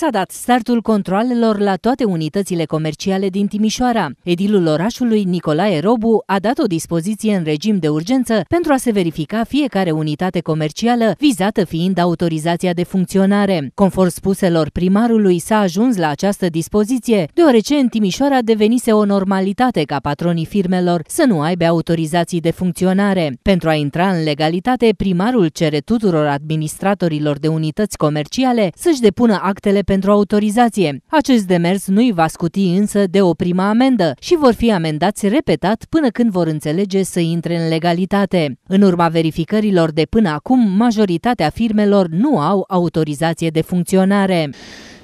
s-a dat startul controalelor la toate unitățile comerciale din Timișoara. Edilul orașului, Nicolae Robu, a dat o dispoziție în regim de urgență pentru a se verifica fiecare unitate comercială, vizată fiind autorizația de funcționare. Conform spuselor primarului, s-a ajuns la această dispoziție, deoarece în Timișoara devenise o normalitate ca patronii firmelor să nu aibă autorizații de funcționare. Pentru a intra în legalitate, primarul cere tuturor administratorilor de unități comerciale să-și depună actele pentru autorizație. Acest demers nu îi va scuti însă de o prima amendă și vor fi amendați repetat până când vor înțelege să intre în legalitate. În urma verificărilor de până acum, majoritatea firmelor nu au autorizație de funcționare.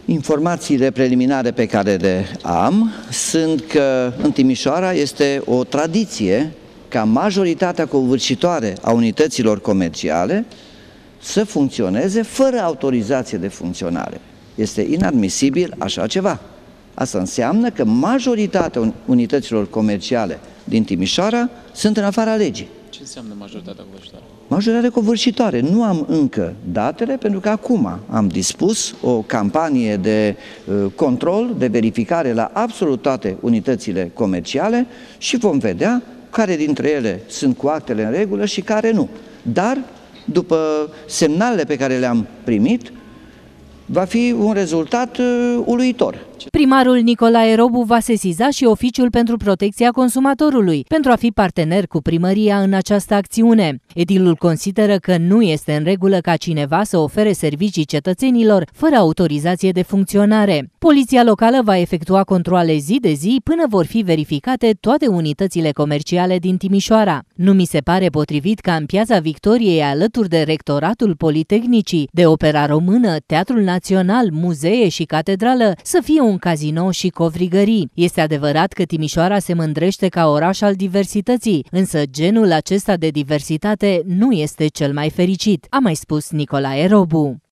Informațiile preliminare pe care le am sunt că în Timișoara este o tradiție ca majoritatea covârșitoare a unităților comerciale să funcționeze fără autorizație de funcționare. Este inadmisibil așa ceva. Asta înseamnă că majoritatea unităților comerciale din Timișoara sunt în afara legii. Ce înseamnă majoritatea covârșitoare? Majoritatea covârșitoare. Nu am încă datele, pentru că acum am dispus o campanie de uh, control, de verificare la absolut toate unitățile comerciale și vom vedea care dintre ele sunt cu actele în regulă și care nu. Dar, după semnalele pe care le-am primit, va fi un rezultat uh, uluitor. Primarul Nicolae Robu va sesiza și Oficiul pentru Protecția Consumatorului pentru a fi partener cu primăria în această acțiune. Edilul consideră că nu este în regulă ca cineva să ofere servicii cetățenilor fără autorizație de funcționare. Poliția locală va efectua controle zi de zi până vor fi verificate toate unitățile comerciale din Timișoara. Nu mi se pare potrivit ca în Piața Victoriei, alături de Rectoratul Politehnicii, de Opera Română, Teatrul Național, Muzee și Catedrală, să fie un casino și covrigării. Este adevărat că Timișoara se mândrește ca oraș al diversității, însă genul acesta de diversitate nu este cel mai fericit, a mai spus Nicolae Robu.